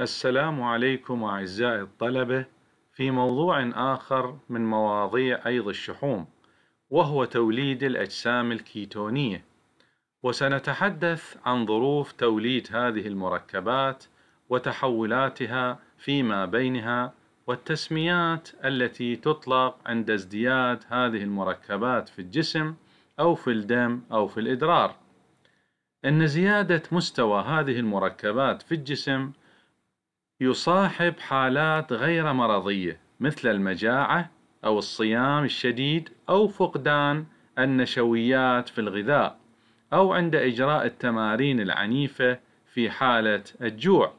السلام عليكم أعزائي الطلبة في موضوع آخر من مواضيع أيض الشحوم وهو توليد الأجسام الكيتونية وسنتحدث عن ظروف توليد هذه المركبات وتحولاتها فيما بينها والتسميات التي تطلق عند ازدياد هذه المركبات في الجسم أو في الدم أو في الإدرار إن زيادة مستوى هذه المركبات في الجسم يصاحب حالات غير مرضية مثل المجاعة أو الصيام الشديد أو فقدان النشويات في الغذاء أو عند إجراء التمارين العنيفة في حالة الجوع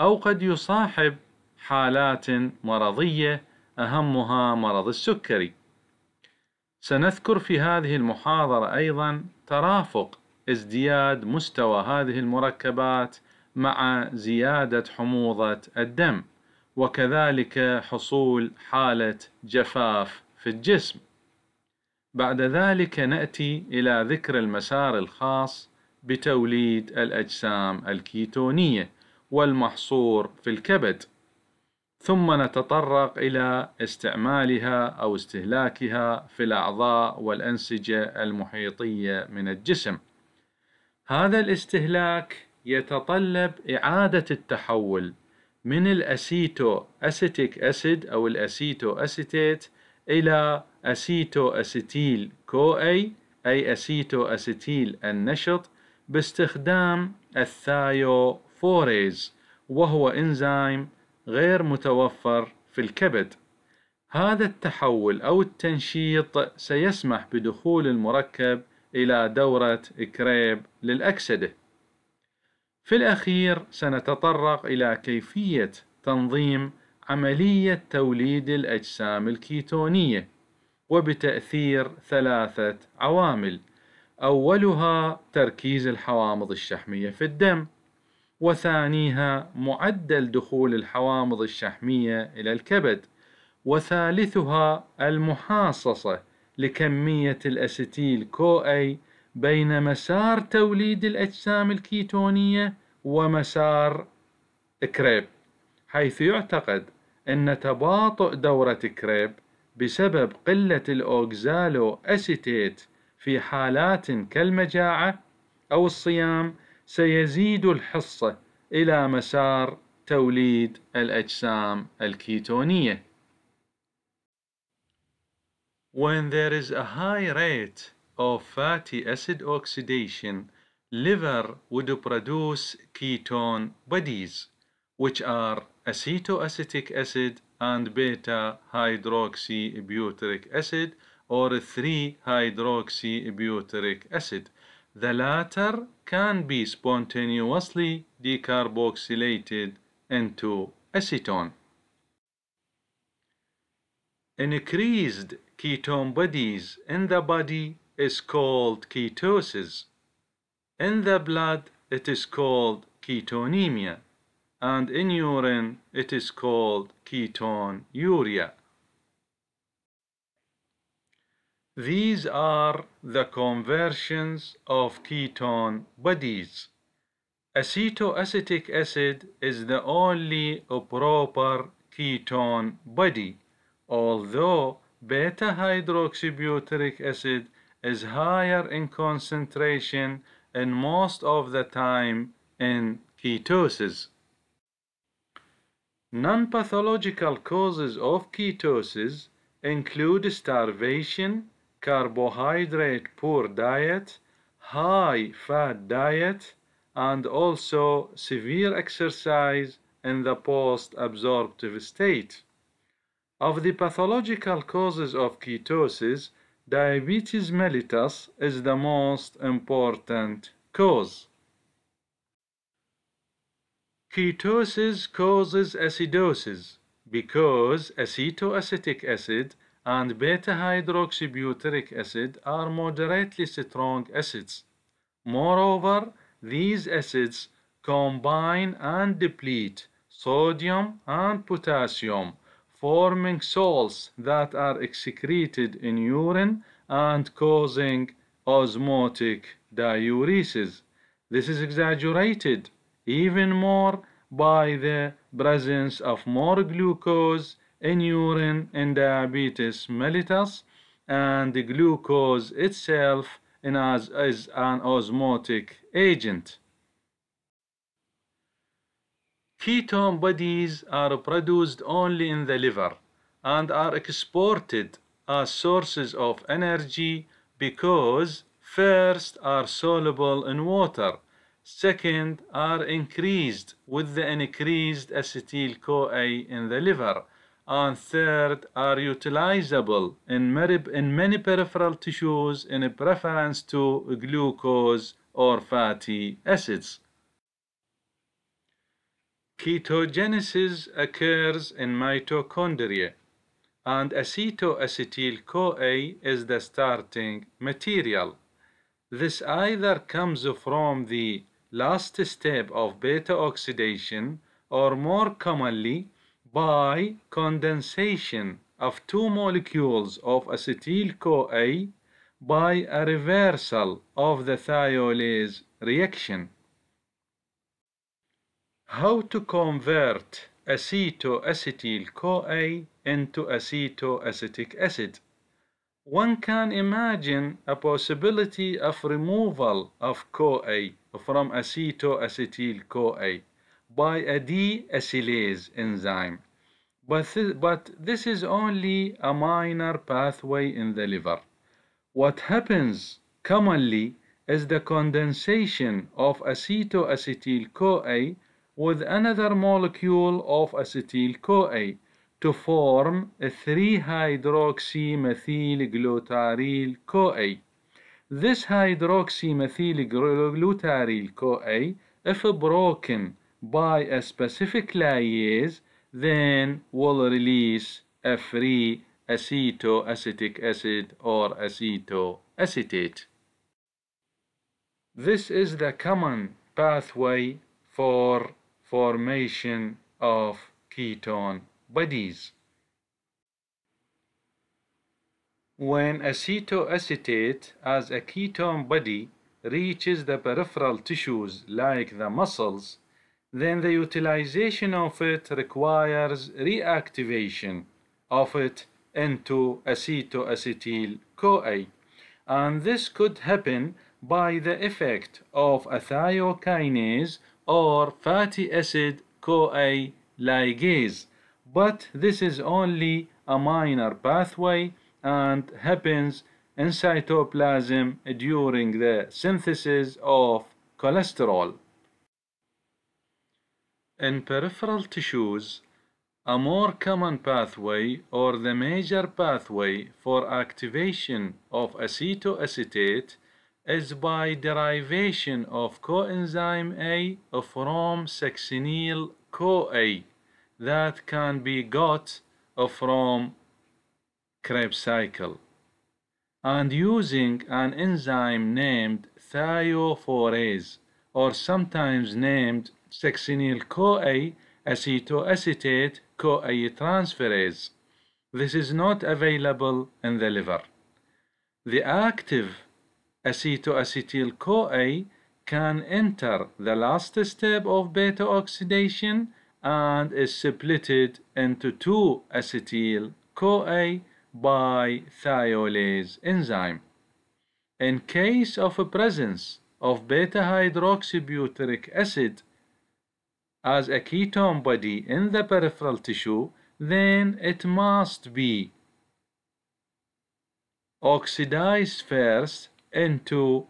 أو قد يصاحب حالات مرضية أهمها مرض السكري سنذكر في هذه المحاضرة أيضا ترافق ازدياد مستوى هذه المركبات مع زيادة حموضة الدم وكذلك حصول حالة جفاف في الجسم بعد ذلك نأتي إلى ذكر المسار الخاص بتوليد الأجسام الكيتونية والمحصور في الكبد ثم نتطرق إلى استعمالها أو استهلاكها في الأعضاء والأنسجة المحيطية من الجسم هذا الاستهلاك يتطلب إعادة التحول من الأسيتو أسيتيك أسيد أو الأسيتو أسيتيت إلى أسيتو أسيتيل كو أي أي أسيتو أسيتيل النشط باستخدام الثايوفوريز وهو إنزيم غير متوفر في الكبد هذا التحول أو التنشيط سيسمح بدخول المركب إلى دورة كريب للأكسدة في الأخير سنتطرق إلى كيفية تنظيم عملية توليد الأجسام الكيتونية وبتأثير ثلاثة عوامل أولها تركيز الحوامض الشحمية في الدم وثانيها معدل دخول الحوامض الشحمية إلى الكبد وثالثها المحاصصة لكمية الأسيتيل كو أي بين مسار توليد الأجسام الكيتونية ومسار كريب حيث يعتقد أن تباطؤ دورة كريب بسبب قلة الأوكزالو أسيتيت في حالات كالمجاعة أو الصيام سيزيد الحصة إلى مسار توليد الأجسام الكيتونية. When there is a high rate of fatty acid oxidation, liver would produce ketone bodies, which are acetoacetic acid and beta hydroxybutyric acid or 3-hydroxybutyric acid. The latter can be spontaneously decarboxylated into acetone. Increased ketone bodies in the body is called ketosis. In the blood, it is called ketonemia, and in urine, it is called ketonuria. These are the conversions of ketone bodies. Acetoacetic acid is the only proper ketone body, although beta-hydroxybutyric acid is higher in concentration and most of the time in ketosis. Non-pathological causes of ketosis include starvation, carbohydrate poor diet, high fat diet, and also severe exercise in the post-absorptive state. Of the pathological causes of ketosis, diabetes mellitus is the most important cause. Ketosis causes acidosis because acetoacetic acid and beta-hydroxybutyric acid are moderately strong acids. Moreover, these acids combine and deplete sodium and potassium forming salts that are excreted in urine and causing osmotic diuresis. This is exaggerated even more by the presence of more glucose in urine in diabetes mellitus and the glucose itself in as, as an osmotic agent ketone bodies are produced only in the liver and are exported as sources of energy because first are soluble in water, second are increased with the increased acetyl-CoA in the liver, and third are utilizable in, in many peripheral tissues in preference to glucose or fatty acids. Ketogenesis occurs in mitochondria, and acetoacetyl-CoA is the starting material. This either comes from the last step of beta oxidation or more commonly by condensation of two molecules of acetyl-CoA by a reversal of the thiolase reaction how to convert acetoacetyl-CoA into acetoacetic acid. One can imagine a possibility of removal of CoA from acetoacetyl-CoA by a deacylase enzyme. But, th but this is only a minor pathway in the liver. What happens commonly is the condensation of acetoacetyl-CoA with another molecule of acetyl-CoA to form a 3-hydroxymethylglutaryl-CoA. This hydroxymethylglutaryl-CoA, if broken by a specific lyase, then will release a free acetoacetic acid or acetoacetate. This is the common pathway for formation of ketone bodies. When acetoacetate as a ketone body reaches the peripheral tissues like the muscles, then the utilization of it requires reactivation of it into acetoacetyl-CoA. And this could happen by the effect of a thiokinase or fatty acid CoA ligase. But this is only a minor pathway and happens in cytoplasm during the synthesis of cholesterol. In peripheral tissues, a more common pathway or the major pathway for activation of acetoacetate is by derivation of coenzyme A from succinyl CoA that can be got from Krebs cycle and using an enzyme named thioforase or sometimes named succinyl CoA acetoacetate CoA transferase. This is not available in the liver. The active acetoacetyl-CoA can enter the last step of beta oxidation and is splitted into two acetyl-CoA by thiolase enzyme. In case of a presence of beta-hydroxybutyric acid as a ketone body in the peripheral tissue, then it must be oxidized first into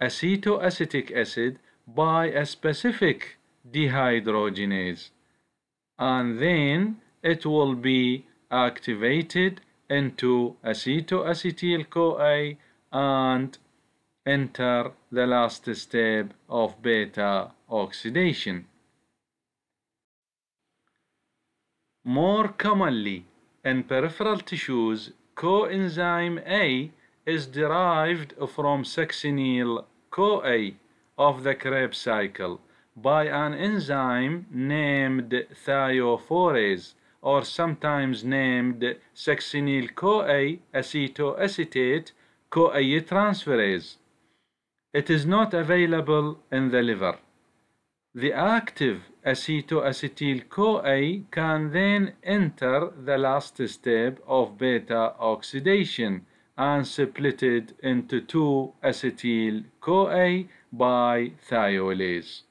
acetoacetic acid by a specific dehydrogenase and then it will be activated into acetoacetyl-CoA and enter the last step of beta oxidation. More commonly, in peripheral tissues, coenzyme A is derived from succinyl CoA of the Krebs cycle by an enzyme named thioforase or sometimes named succinyl CoA acetoacetate CoA transferase. It is not available in the liver. The active acetoacetyl CoA can then enter the last step of beta oxidation and split it into 2-acetyl-CoA by thiolase.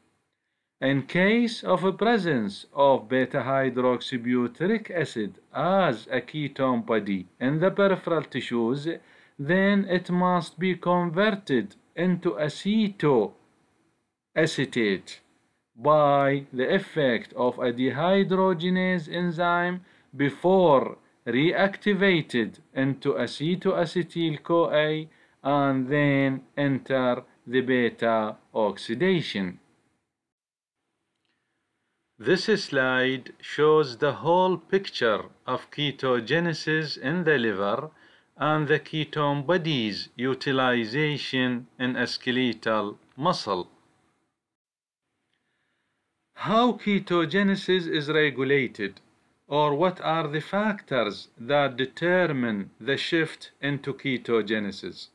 In case of a presence of beta-hydroxybutyric acid as a ketone body in the peripheral tissues, then it must be converted into acetoacetate by the effect of a dehydrogenase enzyme before reactivated into acetoacetyl-CoA and then enter the beta oxidation. This slide shows the whole picture of ketogenesis in the liver and the ketone body's utilization in a skeletal muscle. How ketogenesis is regulated or what are the factors that determine the shift into ketogenesis?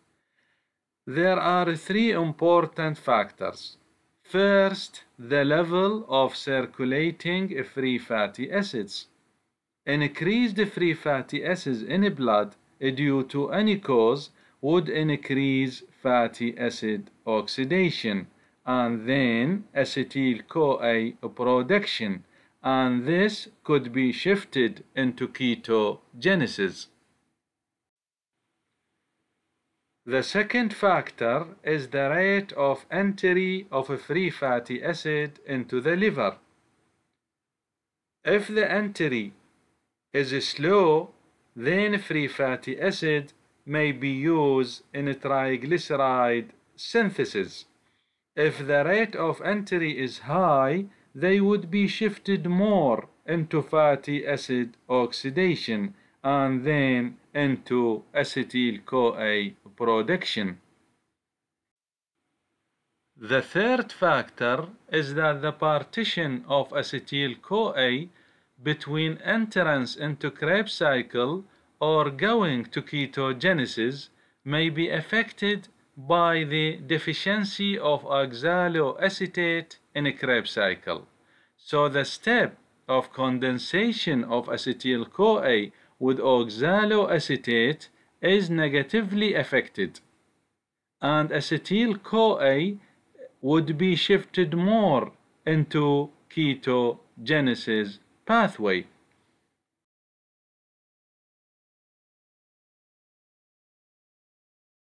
There are three important factors. First, the level of circulating free fatty acids. Increased free fatty acids in blood due to any cause would increase fatty acid oxidation and then acetyl-CoA production and this could be shifted into ketogenesis. The second factor is the rate of entry of a free fatty acid into the liver. If the entry is slow, then free fatty acid may be used in triglyceride synthesis. If the rate of entry is high, they would be shifted more into fatty acid oxidation and then into acetyl-CoA production. The third factor is that the partition of acetyl-CoA between entrance into Krebs cycle or going to ketogenesis may be affected by the deficiency of oxaloacetate in a Krebs cycle. So the step of condensation of acetyl-CoA with oxaloacetate is negatively affected. And acetyl-CoA would be shifted more into ketogenesis pathway